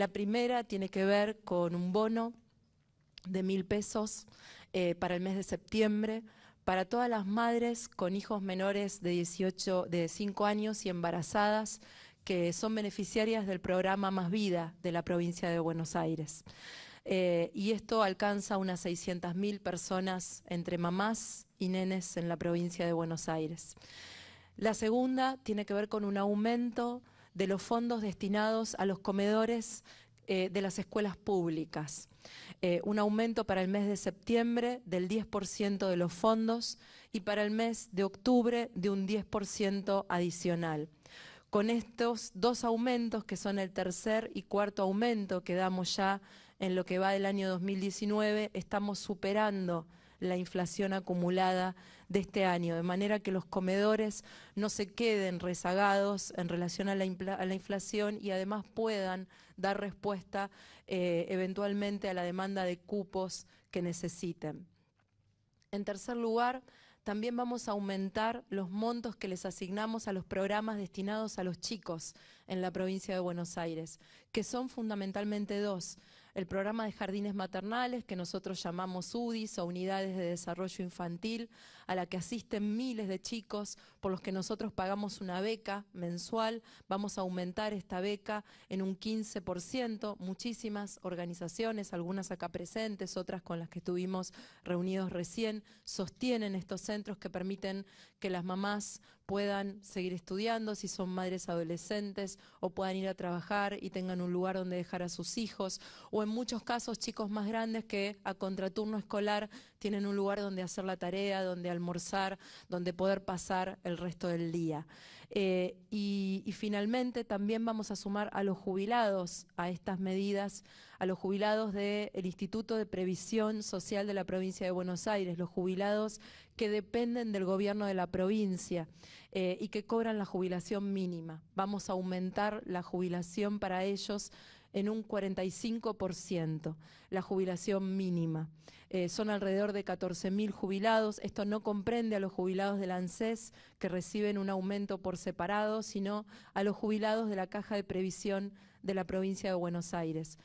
La primera tiene que ver con un bono de mil pesos eh, para el mes de septiembre para todas las madres con hijos menores de 18, de 5 años y embarazadas que son beneficiarias del programa Más Vida de la provincia de Buenos Aires. Eh, y esto alcanza unas 600.000 personas entre mamás y nenes en la provincia de Buenos Aires. La segunda tiene que ver con un aumento de los fondos destinados a los comedores eh, de las escuelas públicas. Eh, un aumento para el mes de septiembre del 10% de los fondos y para el mes de octubre de un 10% adicional. Con estos dos aumentos, que son el tercer y cuarto aumento que damos ya en lo que va del año 2019, estamos superando la inflación acumulada de este año, de manera que los comedores no se queden rezagados en relación a la, inflación y además puedan dar respuesta eh, eventualmente a la demanda de cupos que necesiten. En tercer lugar, también vamos a aumentar los montos que les asignamos a los programas destinados a los chicos en la provincia de Buenos Aires, que son fundamentalmente dos el programa de jardines maternales que nosotros llamamos UDIs o Unidades de Desarrollo Infantil, a la que asisten miles de chicos por los que nosotros pagamos una beca mensual. Vamos a aumentar esta beca en un 15%. Muchísimas organizaciones, algunas acá presentes, otras con las que estuvimos reunidos recién, sostienen estos centros que permiten que las mamás puedan seguir estudiando, si son madres adolescentes o puedan ir a trabajar y tengan un lugar donde dejar a sus hijos, o en muchos casos chicos más grandes que a contraturno escolar tienen un lugar donde hacer la tarea, donde almorzar, donde poder pasar el resto del día. Eh, y, finalmente también vamos a sumar a los jubilados a estas medidas, a los jubilados del Instituto de Previsión Social de la provincia de Buenos Aires, los jubilados que dependen del gobierno de la provincia. Eh, y que cobran la jubilación mínima. Vamos a aumentar la jubilación para ellos en un 45%, la jubilación mínima. Eh, son alrededor de 14.000 jubilados. Esto no comprende a los jubilados del ANSES, que reciben un aumento por separado, sino a los jubilados de la Caja de Previsión de la provincia de Buenos Aires.